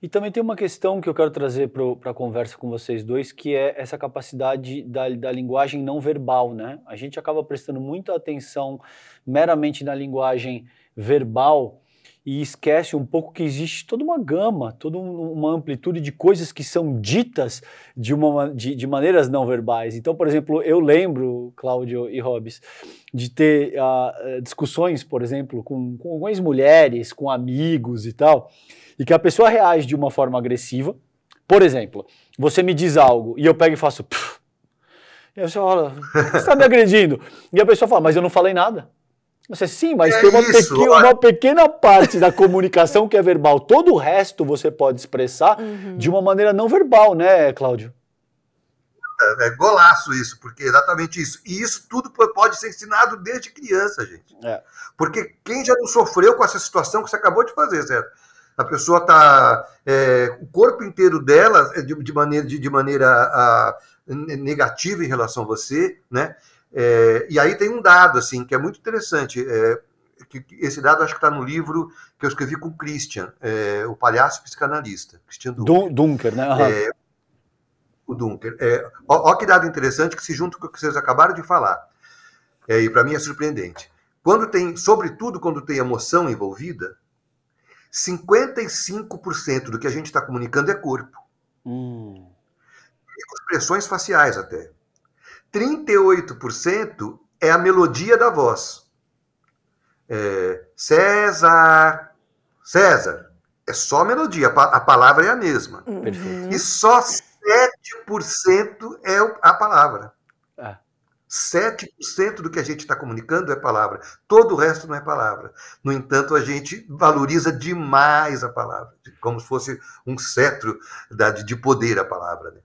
E também tem uma questão que eu quero trazer para a conversa com vocês dois, que é essa capacidade da, da linguagem não verbal, né? A gente acaba prestando muita atenção meramente na linguagem verbal, e esquece um pouco que existe toda uma gama, toda uma amplitude de coisas que são ditas de, uma, de, de maneiras não verbais. Então, por exemplo, eu lembro, Cláudio e Hobbes, de ter uh, discussões, por exemplo, com, com algumas mulheres, com amigos e tal, e que a pessoa reage de uma forma agressiva. Por exemplo, você me diz algo e eu pego e faço. Pff, e a pessoa fala, você está me agredindo. E a pessoa fala, mas eu não falei nada. Você sim, mas é tem uma, isso, pequena, uma, pequena, parte da comunicação que é verbal. Todo o resto você pode expressar uhum. de uma maneira não verbal, né, Cláudio? É, é golaço isso, porque é exatamente isso. E isso tudo pode ser ensinado desde criança, gente. É. Porque quem já não sofreu com essa situação que você acabou de fazer, certo? A pessoa está é, o corpo inteiro dela, é, de, de maneira, de, de maneira a, ah, negativa em relação a você, né? É, e aí tem um dado, assim, que é muito interessante. É, que, que esse dado acho que está no livro que eu escrevi com o Christian, é, o palhaço psicanalista, Christian Dunker. Dunker né? Uhum. o Dunker. É, ó, ó, que dado interessante que se junta com o que vocês acabaram de falar. É, e para mim é surpreendente. Quando tem, sobretudo quando tem emoção envolvida, 55% do que a gente está comunicando é corpo. Hum. Expressões faciais até. 38% é a melodia da voz. É, César, César, é só melodia, a palavra é a mesma. Uhum. E só 7% é a palavra. 7% é. do que a gente está comunicando é palavra. Todo o resto não é palavra. No entanto, a gente valoriza demais a palavra, como se fosse um cetro de poder a palavra. Né?